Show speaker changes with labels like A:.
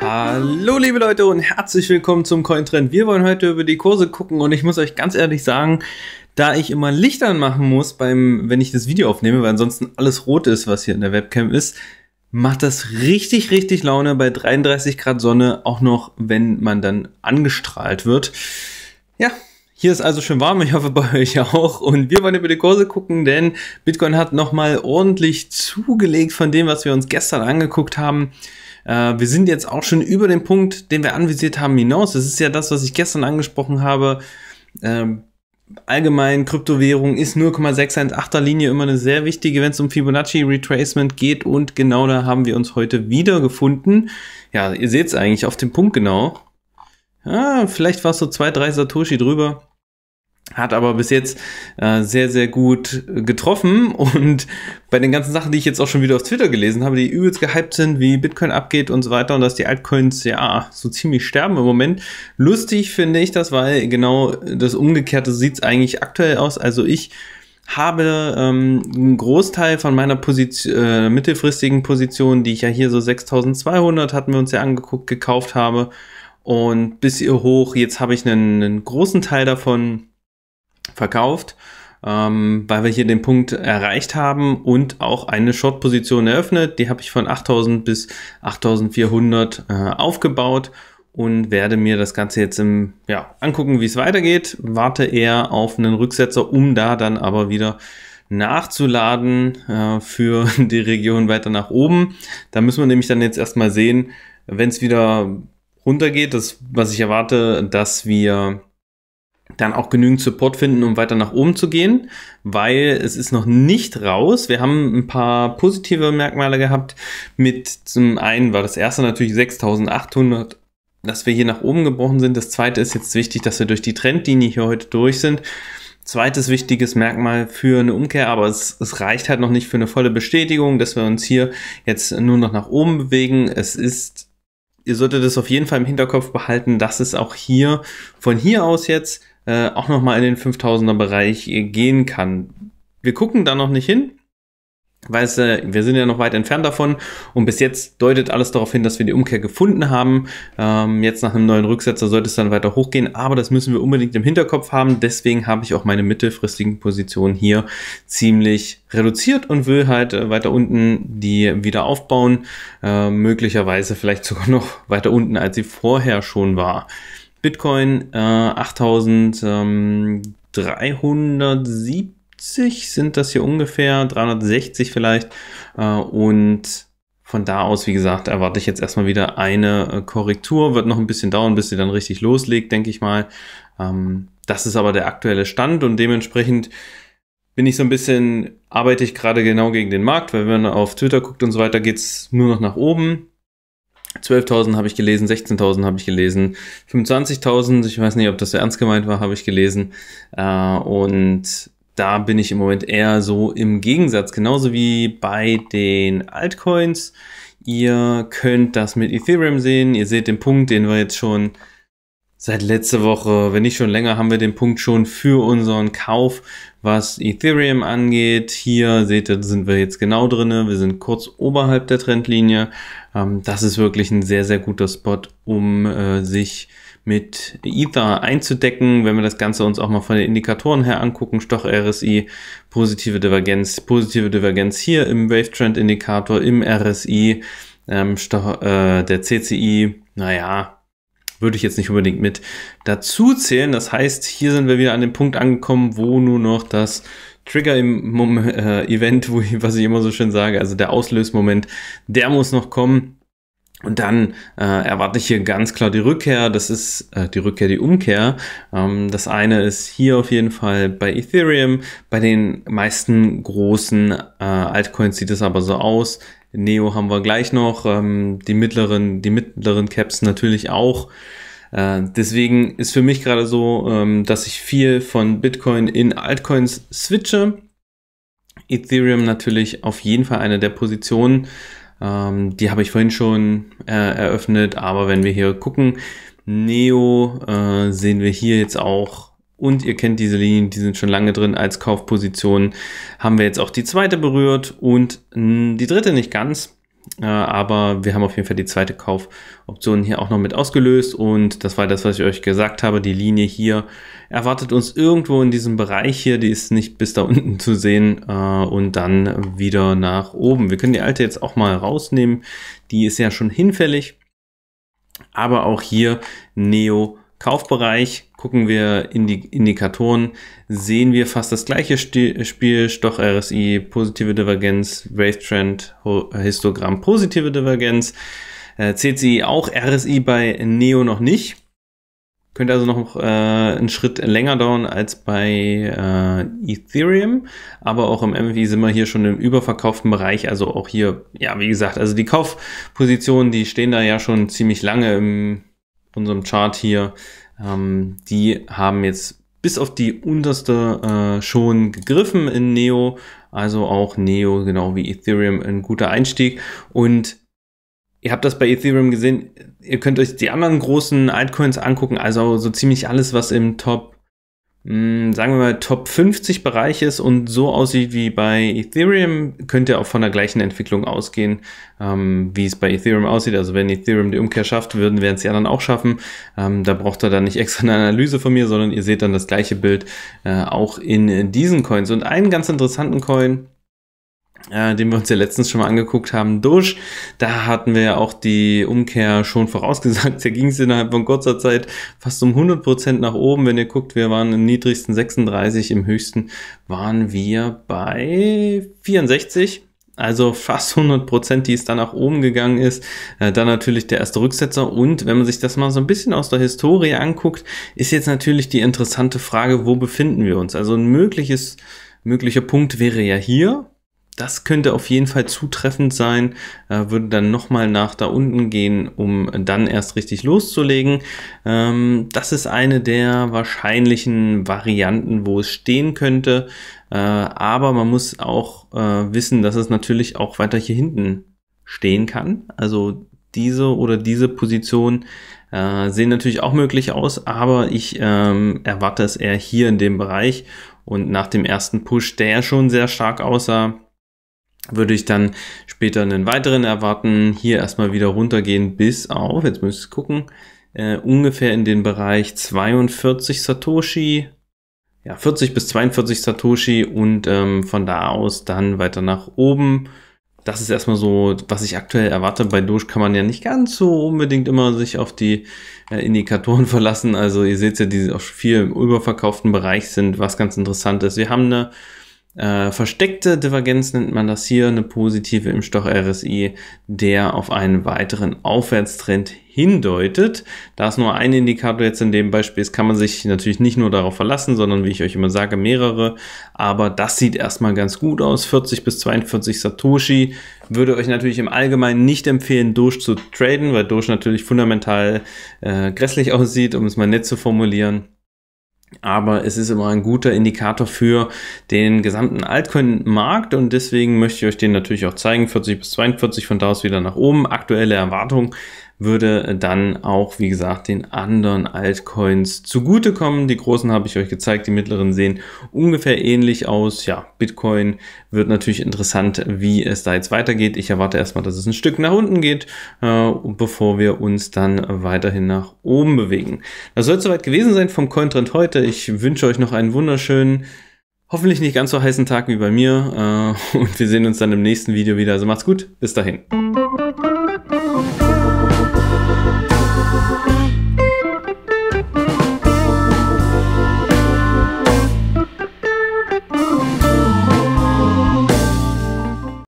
A: Hallo liebe Leute und herzlich willkommen zum Cointrend. Wir wollen heute über die Kurse gucken und ich muss euch ganz ehrlich sagen, da ich immer Licht anmachen muss, beim, wenn ich das Video aufnehme, weil ansonsten alles rot ist, was hier in der Webcam ist, macht das richtig, richtig Laune bei 33 Grad Sonne, auch noch wenn man dann angestrahlt wird. Ja, hier ist also schön warm, ich hoffe bei euch auch. Und wir wollen über die Kurse gucken, denn Bitcoin hat nochmal ordentlich zugelegt von dem, was wir uns gestern angeguckt haben. Äh, wir sind jetzt auch schon über den Punkt, den wir anvisiert haben, hinaus. Das ist ja das, was ich gestern angesprochen habe. Ähm, allgemein, Kryptowährung ist 0,618er Linie immer eine sehr wichtige, wenn es um Fibonacci Retracement geht. Und genau da haben wir uns heute wieder gefunden. Ja, ihr seht es eigentlich auf dem Punkt genau. Ah, vielleicht war es so zwei, drei Satoshi drüber hat aber bis jetzt äh, sehr, sehr gut äh, getroffen. Und bei den ganzen Sachen, die ich jetzt auch schon wieder auf Twitter gelesen habe, die übelst gehypt sind, wie Bitcoin abgeht und so weiter und dass die Altcoins ja so ziemlich sterben im Moment. Lustig finde ich das, weil genau das Umgekehrte sieht es eigentlich aktuell aus. Also ich habe ähm, einen Großteil von meiner Position, äh, mittelfristigen Position, die ich ja hier so 6200 hatten wir uns ja angeguckt, gekauft habe und bis hier hoch. Jetzt habe ich einen, einen großen Teil davon verkauft, ähm, weil wir hier den Punkt erreicht haben und auch eine Short-Position eröffnet. Die habe ich von 8000 bis 8400 äh, aufgebaut und werde mir das Ganze jetzt im, ja, angucken, wie es weitergeht. Warte eher auf einen Rücksetzer, um da dann aber wieder nachzuladen äh, für die Region weiter nach oben. Da müssen wir nämlich dann jetzt erstmal sehen, wenn es wieder runtergeht, das, was ich erwarte, dass wir dann auch genügend Support finden, um weiter nach oben zu gehen, weil es ist noch nicht raus. Wir haben ein paar positive Merkmale gehabt. Mit zum einen war das erste natürlich 6800 dass wir hier nach oben gebrochen sind. Das zweite ist jetzt wichtig, dass wir durch die Trendlinie hier heute durch sind. Zweites wichtiges Merkmal für eine Umkehr, aber es, es, reicht halt noch nicht für eine volle Bestätigung, dass wir uns hier jetzt nur noch nach oben bewegen. Es ist, ihr solltet es auf jeden Fall im Hinterkopf behalten, dass es auch hier von hier aus jetzt äh, auch nochmal in den 5000er Bereich äh, gehen kann. Wir gucken da noch nicht hin, weil es, äh, wir sind ja noch weit entfernt davon und bis jetzt deutet alles darauf hin, dass wir die Umkehr gefunden haben. Ähm, jetzt nach einem neuen Rücksetzer sollte es dann weiter hochgehen, aber das müssen wir unbedingt im Hinterkopf haben. Deswegen habe ich auch meine mittelfristigen Positionen hier ziemlich reduziert und will halt äh, weiter unten die wieder aufbauen, äh, möglicherweise vielleicht sogar noch weiter unten, als sie vorher schon war. Bitcoin äh, 8370 sind das hier ungefähr, 360 vielleicht. Äh, und von da aus, wie gesagt, erwarte ich jetzt erstmal wieder eine äh, Korrektur. Wird noch ein bisschen dauern, bis sie dann richtig loslegt, denke ich mal. Ähm, das ist aber der aktuelle Stand und dementsprechend bin ich so ein bisschen, arbeite ich gerade genau gegen den Markt, weil wenn man auf Twitter guckt und so weiter, geht's nur noch nach oben. 12.000 habe ich gelesen, 16.000 habe ich gelesen, 25.000, ich weiß nicht, ob das so ernst gemeint war, habe ich gelesen. Äh, und da bin ich im Moment eher so im Gegensatz, genauso wie bei den Altcoins. Ihr könnt das mit Ethereum sehen. Ihr seht den Punkt, den wir jetzt schon Seit letzter Woche, wenn nicht schon länger, haben wir den Punkt schon für unseren Kauf, was Ethereum angeht. Hier seht ihr, sind wir jetzt genau drinne. Wir sind kurz oberhalb der Trendlinie. Ähm, das ist wirklich ein sehr, sehr guter Spot, um äh, sich mit Ether einzudecken. Wenn wir das Ganze uns auch mal von den Indikatoren her angucken, Stoch RSI, positive Divergenz, positive Divergenz hier im Wave Trend Indikator, im RSI, ähm, Stoch, äh, der CCI, naja, würde ich jetzt nicht unbedingt mit dazu zählen. Das heißt, hier sind wir wieder an dem Punkt angekommen, wo nur noch das Trigger-Event, äh, was ich immer so schön sage, also der Auslösmoment, der muss noch kommen. Und dann äh, erwarte ich hier ganz klar die Rückkehr. Das ist äh, die Rückkehr, die Umkehr. Ähm, das eine ist hier auf jeden Fall bei Ethereum. Bei den meisten großen äh, Altcoins sieht es aber so aus. Neo haben wir gleich noch, ähm, die mittleren, die mittleren Caps natürlich auch. Äh, deswegen ist für mich gerade so, ähm, dass ich viel von Bitcoin in Altcoins switche. Ethereum natürlich auf jeden Fall eine der Positionen. Ähm, die habe ich vorhin schon äh, eröffnet, aber wenn wir hier gucken, Neo äh, sehen wir hier jetzt auch und ihr kennt diese Linien, die sind schon lange drin als Kaufposition, Haben wir jetzt auch die zweite berührt und hm, die dritte nicht ganz. Äh, aber wir haben auf jeden Fall die zweite Kaufoption hier auch noch mit ausgelöst und das war das, was ich euch gesagt habe. Die Linie hier erwartet uns irgendwo in diesem Bereich hier, die ist nicht bis da unten zu sehen äh, und dann wieder nach oben. Wir können die alte jetzt auch mal rausnehmen, die ist ja schon hinfällig, aber auch hier Neo Kaufbereich gucken wir in die Indikatoren, sehen wir fast das gleiche Spiel, Stoch RSI, positive Divergenz, Wave Trend, Histogramm, positive Divergenz, äh, CCI auch, RSI bei Neo noch nicht. Könnte also noch äh, einen Schritt länger dauern als bei äh, Ethereum, aber auch im MFI sind wir hier schon im überverkauften Bereich, also auch hier, ja, wie gesagt, also die Kaufpositionen, die stehen da ja schon ziemlich lange im unserem Chart hier, ähm, die haben jetzt bis auf die unterste äh, schon gegriffen in Neo. Also auch Neo, genau wie Ethereum, ein guter Einstieg. Und ihr habt das bei Ethereum gesehen, ihr könnt euch die anderen großen Altcoins angucken, also so ziemlich alles, was im Top mh, hm, sagen wir mal, Top 50 Bereich ist und so aussieht wie bei Ethereum, könnte auch von der gleichen Entwicklung ausgehen, ähm, wie es bei Ethereum aussieht. Also wenn Ethereum die Umkehr schafft, würden wir es ja dann auch schaffen. Ähm, da braucht er dann nicht extra eine Analyse von mir, sondern ihr seht dann das gleiche Bild äh, auch in diesen Coins. Und einen ganz interessanten Coin, äh, den wir uns ja letztens schon mal angeguckt haben, durch. Da hatten wir ja auch die Umkehr schon vorausgesagt. Da ging es innerhalb von kurzer Zeit fast um 100% Prozent nach oben. Wenn ihr guckt, wir waren im niedrigsten 36, im höchsten waren wir bei 64. Also fast 100 Prozent, die es dann nach oben gegangen ist. Äh, dann natürlich der erste Rücksetzer. Und wenn man sich das mal so ein bisschen aus der Historie anguckt, ist jetzt natürlich die interessante Frage, wo befinden wir uns? Also ein mögliches, möglicher Punkt wäre ja hier, das könnte auf jeden Fall zutreffend sein, äh, würde dann nochmal nach da unten gehen, um dann erst richtig loszulegen. Ähm, das ist eine der wahrscheinlichen Varianten, wo es stehen könnte. Äh, aber man muss auch äh, wissen, dass es natürlich auch weiter hier hinten stehen kann. Also diese oder diese Position sehen natürlich auch möglich aus, aber ich ähm, erwarte es eher hier in dem Bereich. Und nach dem ersten Push, der ja schon sehr stark aussah, würde ich dann später einen weiteren erwarten. Hier erstmal wieder runtergehen bis auf, jetzt müsst ihr gucken, äh, ungefähr in den Bereich 42 Satoshi, ja 40 bis 42 Satoshi und ähm, von da aus dann weiter nach oben. Das ist erstmal so, was ich aktuell erwarte. Bei Doge kann man ja nicht ganz so unbedingt immer sich auf die äh, Indikatoren verlassen. Also ihr seht ja, die auch viel im überverkauften Bereich sind, was ganz interessant ist. Wir haben eine äh, versteckte Divergenz nennt man das hier, eine positive im Stoch RSI, der auf einen weiteren Aufwärtstrend hindeutet. Da es nur ein Indikator jetzt in dem Beispiel ist, kann man sich natürlich nicht nur darauf verlassen, sondern wie ich euch immer sage, mehrere. Aber das sieht erstmal ganz gut aus. 40 bis 42 Satoshi würde euch natürlich im Allgemeinen nicht empfehlen, Doge zu traden, weil Doge natürlich fundamental äh, grässlich aussieht, um es mal nett zu formulieren aber es ist immer ein guter Indikator für den gesamten Altcoin-Markt und deswegen möchte ich euch den natürlich auch zeigen. 40 bis 42 von da aus wieder nach oben. Aktuelle Erwartung würde dann auch, wie gesagt, den anderen Altcoins zugutekommen. Die großen habe ich euch gezeigt, die mittleren sehen ungefähr ähnlich aus. Ja, Bitcoin wird natürlich interessant, wie es da jetzt weitergeht. Ich erwarte erstmal, dass es ein Stück nach unten geht, äh, bevor wir uns dann weiterhin nach oben bewegen. Das soll es soweit gewesen sein vom Cointrend heute. Ich wünsche euch noch einen wunderschönen Hoffentlich nicht ganz so heißen Tag wie bei mir. Äh, und wir sehen uns dann im nächsten Video wieder. Also macht's gut. Bis dahin.